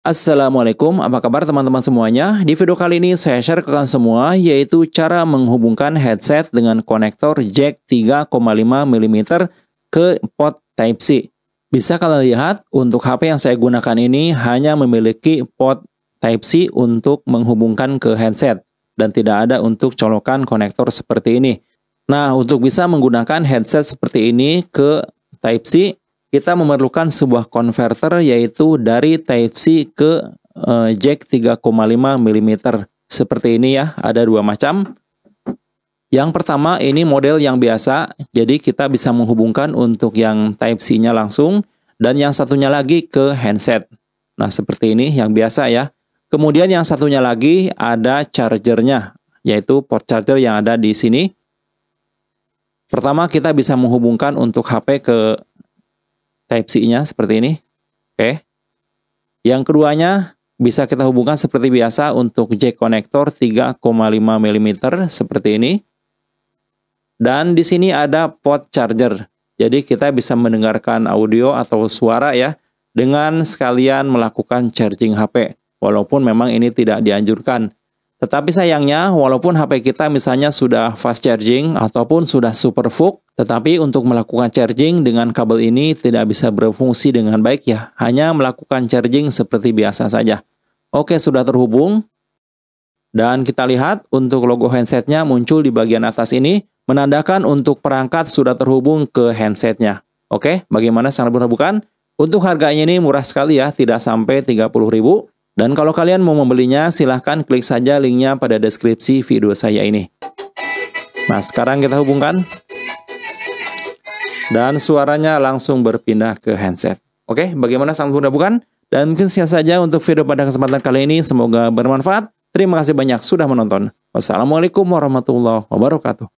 Assalamualaikum, apa kabar teman-teman semuanya? Di video kali ini saya share ke kalian semua yaitu cara menghubungkan headset dengan konektor jack 3,5 mm ke port Type-C. Bisa kalian lihat untuk HP yang saya gunakan ini hanya memiliki port Type-C untuk menghubungkan ke headset dan tidak ada untuk colokan konektor seperti ini. Nah, untuk bisa menggunakan headset seperti ini ke Type-C, kita memerlukan sebuah konverter yaitu dari Type-C ke eh, jack 3,5 mm. Seperti ini ya, ada dua macam. Yang pertama ini model yang biasa, jadi kita bisa menghubungkan untuk yang Type-C-nya langsung dan yang satunya lagi ke handset. Nah, seperti ini yang biasa ya. Kemudian yang satunya lagi ada chargernya, yaitu port charger yang ada di sini. Pertama kita bisa menghubungkan untuk HP ke Type-C-nya seperti ini. Oke. Yang keduanya bisa kita hubungkan seperti biasa untuk jack konektor 3,5 mm seperti ini. Dan di sini ada port charger. Jadi kita bisa mendengarkan audio atau suara ya dengan sekalian melakukan charging HP. Walaupun memang ini tidak dianjurkan. Tetapi sayangnya walaupun HP kita misalnya sudah fast charging ataupun sudah super full, tetapi untuk melakukan charging dengan kabel ini tidak bisa berfungsi dengan baik ya, hanya melakukan charging seperti biasa saja. Oke, sudah terhubung. Dan kita lihat untuk logo handsetnya muncul di bagian atas ini, menandakan untuk perangkat sudah terhubung ke handsetnya. Oke, bagaimana sangat bukan? Untuk harganya ini murah sekali ya, tidak sampai 30 ribu. Dan kalau kalian mau membelinya, silahkan klik saja linknya pada deskripsi video saya ini. Nah, sekarang kita hubungkan dan suaranya langsung berpindah ke handset. Oke, bagaimana sangat mudah bukan? Dan mungkin sekian saja untuk video pada kesempatan kali ini. Semoga bermanfaat. Terima kasih banyak sudah menonton. Wassalamualaikum warahmatullahi wabarakatuh.